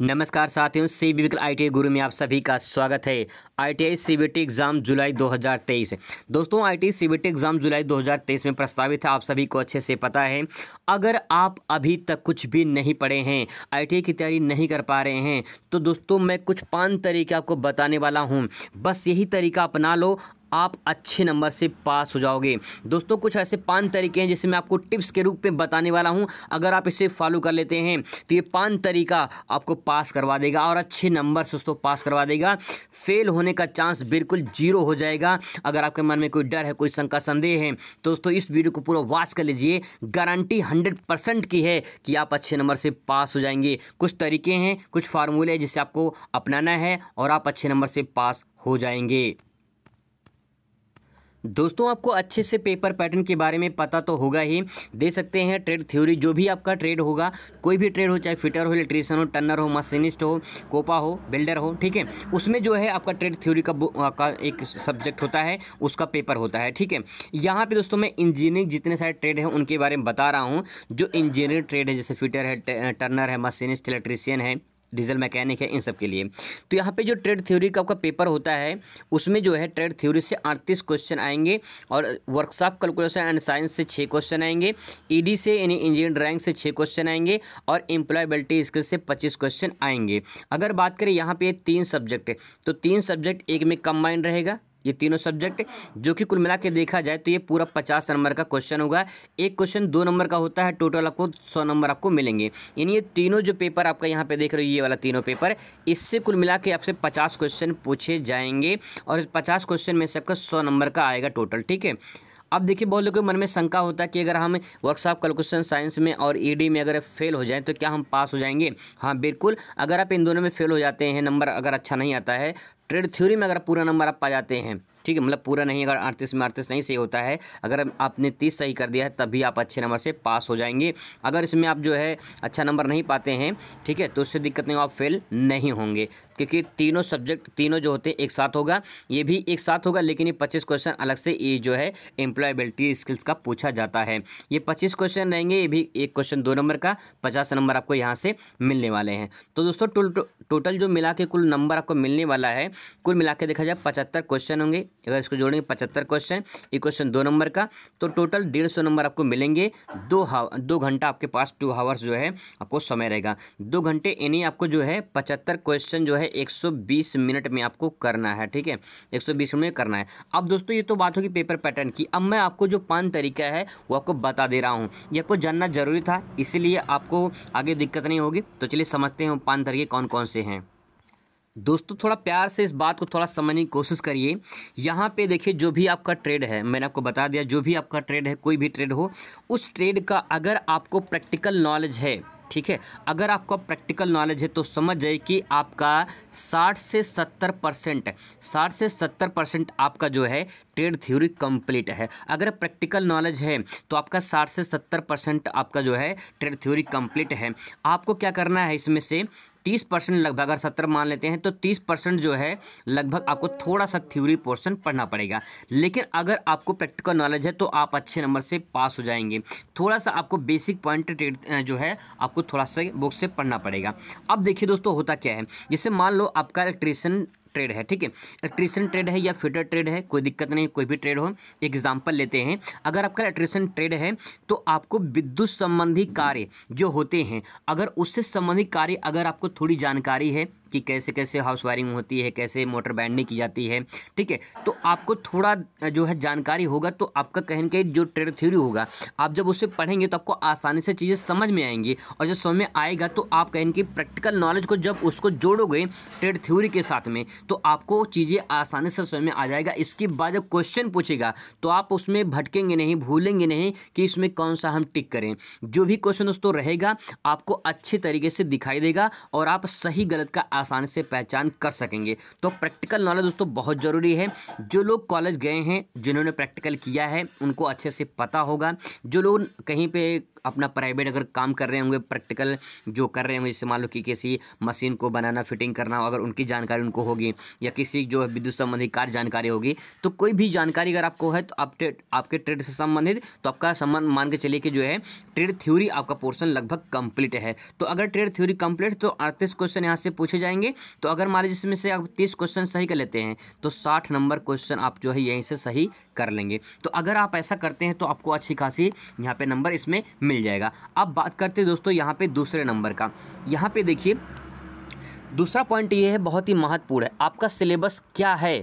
नमस्कार साथियों C B बिकल आई गुरु में आप सभी का स्वागत है आईटीआई सीबीटी एग्ज़ाम जुलाई 2023 दोस्तों आईटीआई सीबीटी एग्ज़ाम जुलाई 2023 में प्रस्तावित है आप सभी को अच्छे से पता है अगर आप अभी तक कुछ भी नहीं पढ़े हैं आईटीआई की तैयारी नहीं कर पा रहे हैं तो दोस्तों मैं कुछ पाँच तरीके आपको बताने वाला हूँ बस यही तरीका अपना लो आप अच्छे नंबर से पास हो जाओगे दोस्तों कुछ ऐसे पाँच तरीके हैं जिसे मैं आपको टिप्स के रूप में बताने वाला हूँ अगर आप इसे फॉलो कर लेते हैं तो ये पाँच तरीका आपको पास करवा देगा और अच्छे नंबर से उसको पास करवा देगा फेल होने का चांस बिल्कुल जीरो हो जाएगा अगर आपके मन में कोई डर है कोई शंका संदेह है तो दोस्तों इस वीडियो को पूरा वॉच कर लीजिए गारंटी हंड्रेड परसेंट की है कि आप अच्छे नंबर से पास हो जाएंगे कुछ तरीके हैं कुछ फार्मूले हैं जिसे आपको अपनाना है और आप अच्छे नंबर से पास हो जाएंगे दोस्तों आपको अच्छे से पेपर पैटर्न के बारे में पता तो होगा ही दे सकते हैं ट्रेड थ्योरी जो भी आपका ट्रेड होगा कोई भी ट्रेड हो चाहे फिटर हो इलेक्ट्रीशियन हो टर्नर हो मशीनिस्ट हो कोपा हो बिल्डर हो ठीक है उसमें जो है आपका ट्रेड थ्योरी का, का एक सब्जेक्ट होता है उसका पेपर होता है ठीक है यहाँ पर दोस्तों मैं इंजीनियरिंग जितने सारे ट्रेड हैं उनके बारे में बता रहा हूँ जो इंजीनियरिंग ट्रेड है जैसे फिटर है टर्नर है मशीनिस्ट इलेक्ट्रीशियन है डीजल मैकेनिक है इन सब के लिए तो यहाँ पे जो ट्रेड थ्योरी का आपका पेपर होता है उसमें जो है ट्रेड थ्योरी से अड़तीस क्वेश्चन आएंगे और वर्कशॉप कैलकुलेशन एंड साइंस से छः क्वेश्चन आएंगे ईडी से यानी इंजीनियर रैंक से छः क्वेश्चन आएंगे और एम्प्लॉयबिलिटी स्किल से पच्चीस क्वेश्चन आएंगे अगर बात करें यहाँ पे तीन सब्जेक्ट तो तीन सब्जेक्ट एक में कम्बाइंड रहेगा ये तीनों सब्जेक्ट जो कि कुल मिला के देखा जाए तो ये पूरा पचास नंबर का क्वेश्चन होगा एक क्वेश्चन दो नंबर का होता है टोटल आपको सौ नंबर आपको मिलेंगे यानी ये तीनों जो पेपर आपका यहाँ पे देख रहे हो ये वाला तीनों पेपर इससे कुल मिला के आपसे पचास क्वेश्चन पूछे जाएंगे और पचास क्वेश्चन में से आपका सौ नंबर का आएगा टोटल ठीक है अब देखिए बहुत लोगों के मन में शंका होता है कि अगर हम वर्कशॉप कैलकुलेशन साइंस में और ईडी e में अगर फेल हो जाए तो क्या हम पास हो जाएंगे हाँ बिल्कुल अगर आप इन दोनों में फेल हो जाते हैं नंबर अगर अच्छा नहीं आता है ट्रेड थ्योरी में अगर पूरा नंबर आप पा जाते हैं ठीक है मतलब पूरा नहीं अगर अड़तीस में अड़तीस नहीं सही होता है अगर आपने तीस सही कर दिया है तभी आप अच्छे नंबर से पास हो जाएंगे अगर इसमें आप जो है अच्छा नंबर नहीं पाते हैं ठीक है तो उससे दिक्कत नहीं आप फेल नहीं होंगे क्योंकि तीनों सब्जेक्ट तीनों जो होते हैं एक साथ होगा ये भी एक साथ होगा लेकिन ये पच्चीस क्वेश्चन अलग से ये जो है एम्प्लॉयबिलिटी स्किल्स का पूछा जाता है ये पच्चीस क्वेश्चन रहेंगे ये भी एक क्वेश्चन दो नंबर का पचास नंबर आपको यहाँ से मिलने वाले हैं तो दोस्तों टोटल जो मिला के कुल नंबर आपको मिलने वाला है कुल मिला के देखा जाए पचहत्तर क्वेश्चन होंगे अगर इसको जोड़ेंगे पचहत्तर क्वेश्चन ये क्वेश्चन दो नंबर का तो टोटल डेढ़ सौ नंबर आपको मिलेंगे दो हाँ, दो घंटा आपके पास टू हावर्स जो है आपको समय रहेगा दो घंटे यानी आपको जो है पचहत्तर क्वेश्चन जो है है 120 मिनट में आपको करना है ठीक है 120 मिनट में करना है अब दोस्तों ये तो बात होगी पेपर पैटर्न की अब मैं आपको जो पान तरीका है वो आपको बता दे रहा हूँ ये आपको जानना जरूरी था इसलिए आपको आगे दिक्कत नहीं होगी तो चलिए समझते हैं पान तरीके कौन कौन से हैं दोस्तों थोड़ा प्यार से इस बात को थोड़ा समझने की कोशिश करिए यहाँ पे देखिए जो भी आपका ट्रेड है मैंने आपको बता दिया जो भी आपका ट्रेड है कोई भी ट्रेड हो उस ट्रेड का अगर आपको प्रैक्टिकल नॉलेज है ठीक है अगर आपका प्रैक्टिकल नॉलेज है तो समझ जाए कि आपका 60 से 70 परसेंट साठ से 70 परसेंट आपका जो है ट्रेड थ्योरी कंप्लीट है अगर प्रैक्टिकल नॉलेज है तो आपका 60 से 70 परसेंट आपका जो है ट्रेड थ्योरी कंप्लीट है आपको क्या करना है इसमें से तीस परसेंट लगभग अगर सत्तर मान लेते हैं तो तीस परसेंट जो है लगभग आपको थोड़ा सा थ्योरी पोर्शन पढ़ना पड़ेगा लेकिन अगर आपको प्रैक्टिकल नॉलेज है तो आप अच्छे नंबर से पास हो जाएंगे थोड़ा सा आपको बेसिक पॉइंट जो है आपको थोड़ा सा बुक से पढ़ना पड़ेगा अब देखिए दोस्तों होता क्या है जैसे मान लो आपका इलेक्ट्रीशियन ट्रेड है ठीक है इलेक्ट्रीशियन ट्रेड है या फिटर ट्रेड है कोई दिक्कत नहीं कोई भी ट्रेड हो एग्जाम्पल लेते हैं अगर आपका इलेक्ट्रीशियन ट्रेड है तो आपको विद्युत संबंधी कार्य जो होते हैं अगर उससे संबंधित कार्य अगर आपको थोड़ी जानकारी है कि कैसे कैसे हाउस वायरिंग होती है कैसे मोटर बैंडिंग की जाती है ठीक है तो आपको थोड़ा जो है जानकारी होगा तो आपका कहीं कहीं जो ट्रेड थ्योरी होगा आप जब उसे पढ़ेंगे तो आपको आसानी से चीज़ें समझ में आएंगी और जब समय आएगा तो आप कहीं कि प्रैक्टिकल नॉलेज को जब उसको जोड़ोगे ट्रेड थ्योरी के साथ में तो आपको चीज़ें आसानी से समय आ जाएगा इसके बाद जब क्वेश्चन पूछेगा तो आप उसमें भटकेंगे नहीं भूलेंगे नहीं कि इसमें कौन सा हम टिक करें जो भी क्वेश्चन दोस्तों रहेगा आपको अच्छे तरीके से दिखाई देगा और आप सही गलत का आसानी से पहचान कर सकेंगे तो प्रैक्टिकल नॉलेज दोस्तों बहुत ज़रूरी है जो लोग कॉलेज गए हैं जिन्होंने प्रैक्टिकल किया है उनको अच्छे से पता होगा जो लोग कहीं पर अपना प्राइवेट अगर काम कर रहे होंगे प्रैक्टिकल जो कर रहे होंगे जैसे मान लो कि किसी मशीन को बनाना फिटिंग करना अगर उनकी जानकारी उनको होगी या किसी जो है विद्युत संबंधी कार्य जानकारी होगी तो कोई भी जानकारी अगर आपको है तो आप ट्रेड आपके ट्रेड से संबंधित तो आपका संबंध मान के चलिए कि जो है ट्रेड थ्योरी आपका पोर्सन लगभग कंप्लीट है तो अगर ट्रेड थ्योरी कंप्लीट तो अड़तीस क्वेश्चन यहाँ से पूछे जाएंगे तो अगर मान लीजिए इसमें से आप तीस क्वेश्चन सही कर लेते हैं तो साठ नंबर क्वेश्चन आप जो है यहीं से सही कर लेंगे तो अगर आप ऐसा करते हैं तो आपको अच्छी खासी यहाँ पर नंबर इसमें मिल मिल जाएगा अब बात करते हैं दोस्तों यहाँ पे दूसरे नंबर का यहाँ पे देखिए दूसरा पॉइंट ये है बहुत ही महत्वपूर्ण है आपका सिलेबस क्या है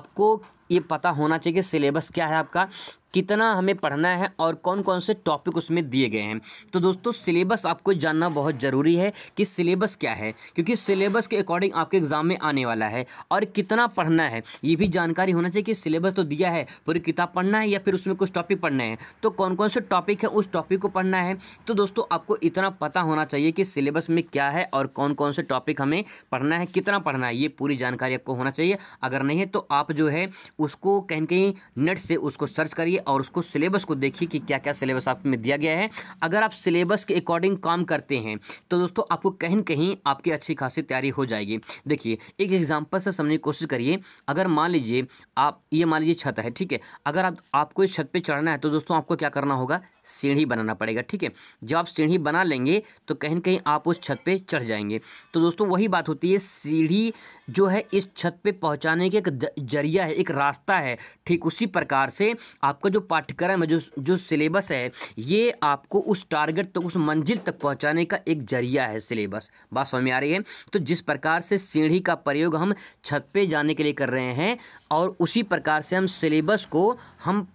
आपको ये पता होना चाहिए कि सिलेबस क्या है आपका कितना हमें पढ़ना है और कौन कौन से टॉपिक उसमें दिए गए हैं तो दोस्तों सिलेबस आपको जानना बहुत ज़रूरी है कि सिलेबस क्या है क्योंकि सिलेबस के अकॉर्डिंग आपके एग्ज़ाम में आने वाला है और कितना पढ़ना है ये भी जानकारी होना चाहिए कि सिलेबस तो दिया है पूरी किताब पढ़ना है या फिर उसमें कुछ टॉपिक पढ़ना है तो कौन कौन से टॉपिक है उस टॉपिक को पढ़ना है तो दोस्तों आपको इतना पता होना चाहिए कि सिलेबस में क्या है और कौन कौन से टॉपिक हमें पढ़ना है कितना पढ़ना है ये पूरी जानकारी आपको होना चाहिए अगर नहीं है तो आप जो है उसको कहीं कहीं नेट से उसको सर्च करिए और उसको सिलेबस को देखिए कि क्या क्या सिलेबस आप में दिया गया है अगर आप सिलेबस के अकॉर्डिंग काम करते हैं तो दोस्तों आपको कहीं कहीं आपकी अच्छी खासी तैयारी हो जाएगी देखिए एक एग्जाम्पल से समझने की कोशिश करिए अगर मान लीजिए आप ये मान लीजिए छत है ठीक है अगर आप आपको इस छत पर चढ़ना है तो दोस्तों आपको क्या करना होगा सीढ़ी बनाना पड़ेगा ठीक है जब आप सीढ़ी बना लेंगे तो कहीं कहीं आप उस छत पे चढ़ जाएंगे तो दोस्तों वही बात होती है सीढ़ी जो है इस छत पे पहुंचाने के एक जरिया है एक रास्ता है ठीक उसी प्रकार से आपका जो पाठ्यक्रम है जो जो सिलेबस है ये आपको उस टारगेट तक तो, उस मंजिल तक पहुंचाने का एक जरिया है सिलेबस बात समझ में आ रही है तो जिस प्रकार से सीढ़ी का प्रयोग हम छत पे जाने के लिए कर रहे हैं और उसी प्रकार से हम सिलेबस को हम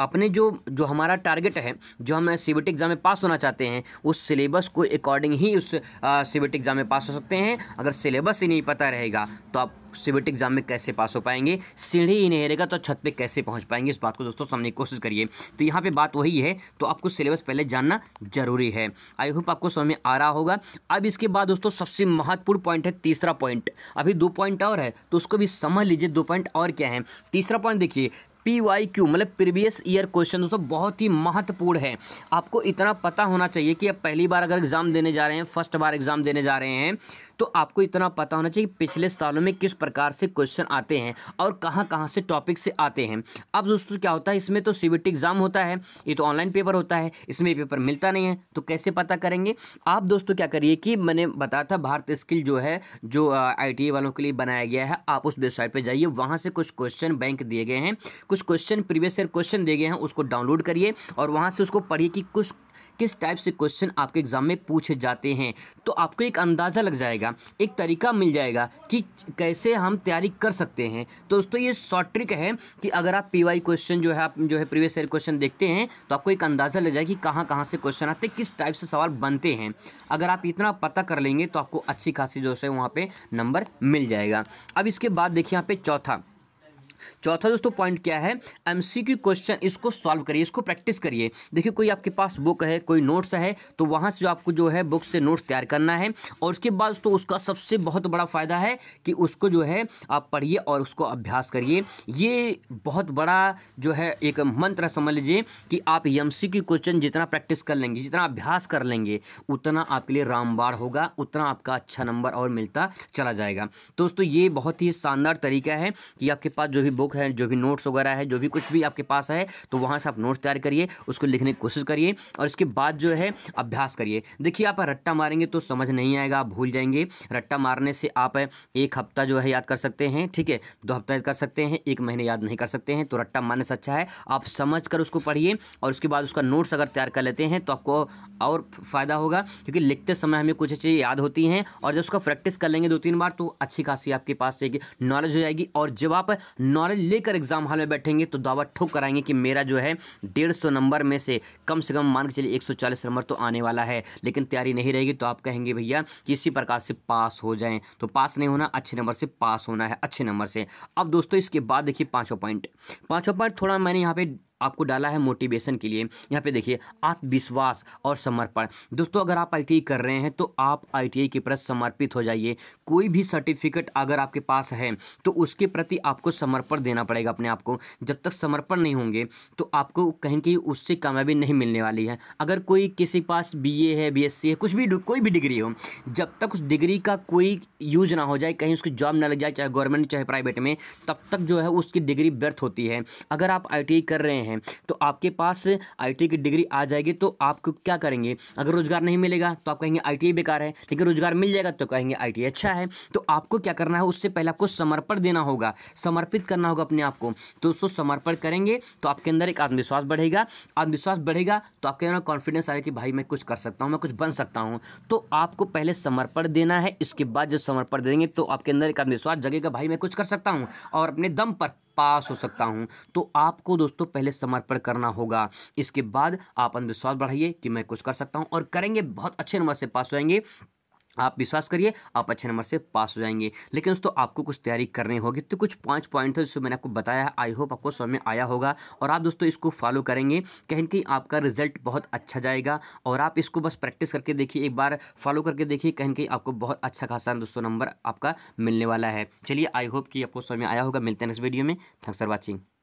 अपने जो जो हमारा टारगेट है जो हम सीबीटी एग्ज़ाम में पास होना चाहते हैं उस सिलेबस को अकॉर्डिंग ही उस सीबीटी एग्ज़ाम में पास हो सकते हैं अगर सिलेबस ही नहीं पता रहेगा तो आप सीबीटी एग्ज़ाम में कैसे पास हो पाएंगे सीढ़ी ही नहीं रहेगा तो छत पे कैसे पहुंच पाएंगे इस बात को दोस्तों समझने की कोशिश करिए तो यहाँ पे बात वही है तो आपको सिलेबस पहले जानना जरूरी है आई होप आपको समझ में आ रहा होगा अब इसके बाद दोस्तों सबसे महत्वपूर्ण पॉइंट है तीसरा पॉइंट अभी दो पॉइंट और है तो उसको भी समझ लीजिए दो पॉइंट और क्या है तीसरा पॉइंट देखिए पी वाई क्यू मतलब प्रीवियस ईयर क्वेश्चन दोस्तों बहुत ही महत्वपूर्ण है आपको इतना पता होना चाहिए कि आप पहली बार अगर एग्ज़ाम देने जा रहे हैं फर्स्ट बार एग्ज़ाम देने जा रहे हैं तो आपको इतना पता होना चाहिए कि पिछले सालों में किस प्रकार से क्वेश्चन आते हैं और कहाँ कहाँ से टॉपिक से आते हैं अब दोस्तों क्या होता है इसमें तो सी एग्ज़ाम होता है ये तो ऑनलाइन पेपर होता है इसमें पेपर मिलता नहीं है तो कैसे पता करेंगे आप दोस्तों क्या करिए कि मैंने बताया था भारत स्किल जो है जो आई e वालों के लिए बनाया गया है आप उस वेबसाइट पर जाइए वहाँ से कुछ क्वेश्चन बैंक दिए गए हैं कुछ क्वेश्चन प्रीवियस ईयर क्वेश्चन दे गए हैं उसको डाउनलोड करिए और वहाँ से उसको पढ़िए कि कुछ किस टाइप से क्वेश्चन आपके एग्ज़ाम में पूछे जाते हैं तो आपको एक अंदाज़ा लग जाएगा एक तरीका मिल जाएगा कि कैसे हम तैयारी कर सकते हैं तो दोस्तों ये शॉर्ट ट्रिक है कि अगर आप पीवाई क्वेश्चन जो है आप जो है प्रीवियस ईयर क्वेश्चन देखते हैं तो आपको एक अंदाज़ा लग जाएगा कि कहाँ कहाँ से क्वेश्चन आते हैं किस टाइप से सवाल बनते हैं अगर आप इतना पता कर लेंगे तो आपको अच्छी खासी जो है वहाँ पर नंबर मिल जाएगा अब इसके बाद देखिए यहाँ पे चौथा चौथा दोस्तों पॉइंट क्या है एमसीक्यू क्वेश्चन इसको सॉल्व करिए इसको प्रैक्टिस करिए देखिए कोई आपके पास बुक है कोई नोट्स है तो वहाँ से आपको जो है बुक से नोट्स तैयार करना है और उसके बाद दोस्तों उसका सबसे बहुत बड़ा फ़ायदा है कि उसको जो है आप पढ़िए और उसको अभ्यास करिए ये बहुत बड़ा जो है एक मंत्र समझ लीजिए कि आप एम क्वेश्चन जितना प्रैक्टिस कर लेंगे जितना अभ्यास कर लेंगे उतना आपके लिए रामबाड़ होगा उतना आपका अच्छा नंबर और मिलता चला जाएगा दोस्तों ये बहुत ही शानदार तरीका है कि आपके पास जो भी बुक है जो भी नोट्स वगैरह है जो भी कुछ भी आपके पास है तो वहाँ से आप नोट्स तैयार करिए उसको लिखने की कोशिश करिए और इसके बाद जो है अभ्यास करिए देखिए आप रट्टा मारेंगे तो समझ नहीं आएगा आप भूल जाएंगे रट्टा मारने से आप एक हफ्ता जो है याद कर सकते हैं ठीक है दो हफ्ता याद कर सकते हैं एक महीने याद नहीं कर सकते हैं तो रट्टा मारने से अच्छा है आप समझ कर उसको पढ़िए और उसके बाद उसका नोट्स अगर तैयार कर लेते हैं तो आपको और फ़ायदा होगा क्योंकि लिखते समय हमें कुछ चीज़ें याद होती हैं और जब उसका प्रैक्टिस कर लेंगे दो तीन बार तो अच्छी खासी आपके पास नॉलेज हो जाएगी और जब आप नॉलेज नॉलेज लेकर एग्जाम हॉल में बैठेंगे तो दावा ठोक कराएंगे कि मेरा जो है डेढ़ सौ नंबर में से कम से कम मान के चलिए एक सौ चालीस नंबर तो आने वाला है लेकिन तैयारी नहीं रहेगी तो आप कहेंगे भैया कि इसी प्रकार से पास हो जाएं तो पास नहीं होना अच्छे नंबर से पास होना है अच्छे नंबर से अब दोस्तों इसके बाद देखिए पाँचों पॉइंट पाँचों पॉइंट थोड़ा मैंने यहाँ पर आपको डाला है मोटिवेशन के लिए यहाँ पे देखिए आत्मविश्वास और समर्पण दोस्तों अगर आप आई कर रहे हैं तो आप आई के प्रति समर्पित हो जाइए कोई भी सर्टिफिकेट अगर आपके पास है तो उसके प्रति आपको समर्पण देना पड़ेगा अपने आप को जब तक समर्पण नहीं होंगे तो आपको कहीं कहीं उससे कामयाबी नहीं मिलने वाली है अगर कोई किसी पास बी है बी है कुछ भी कोई भी डिग्री हो जब तक उस डिग्री का कोई यूज ना हो जाए कहीं उसकी जॉब ना लग जाए चाहे गवर्नमेंट चाहे प्राइवेट में तब तक जो है उसकी डिग्री व्यर्थ होती है अगर आप आई कर रहे हैं हैं तो आपके पास आई की डिग्री आ जाएगी तो आप क्या करेंगे अगर रोज़गार नहीं मिलेगा तो आप कहेंगे आई बेकार है लेकिन रोज़गार मिल जाएगा तो कहेंगे आई अच्छा है तो आपको क्या करना है उससे पहले आपको समर्पण देना होगा समर्पित करना होगा अपने आप को तो उसको समर्पण करेंगे तो आपके अंदर एक आत्मविश्वास बढ़ेगा आत्मविश्वास बढ़ेगा तो आपके अंदर कॉन्फिडेंस आएगा कि भाई मैं कुछ कर सकता हूँ मैं कुछ बन सकता हूँ तो आपको पहले समर्पण देना है इसके बाद जब समर्पण देंगे तो आपके अंदर एक आत्मविश्वास जगेगा भाई मैं कुछ कर सकता हूँ और अपने दम पर पास हो सकता हूँ तो आपको दोस्तों पहले समर्पण करना होगा इसके बाद आप अंधविश्वास बढ़ाइए कि मैं कुछ कर सकता हूँ और करेंगे बहुत अच्छे नंबर से पास होएंगे आप विश्वास करिए आप अच्छे नंबर से पास हो जाएंगे लेकिन दोस्तों आपको कुछ तैयारी करनी होगी तो कुछ पांच पॉइंट थे जिससे मैंने आपको बताया आई होप आपको समझ में आया होगा और आप दोस्तों इसको फॉलो करेंगे कहीं कहीं आपका रिजल्ट बहुत अच्छा जाएगा और आप इसको बस प्रैक्टिस करके देखिए एक बार फॉलो करके देखिए कहीं कहीं आपको बहुत अच्छा खासा दोस्तों नंबर आपका मिलने वाला है चलिए आई होप कि आपको समझ में आया होगा मिलते हैं नेक्स्ट वीडियो में थैंक्स फॉर वॉचिंग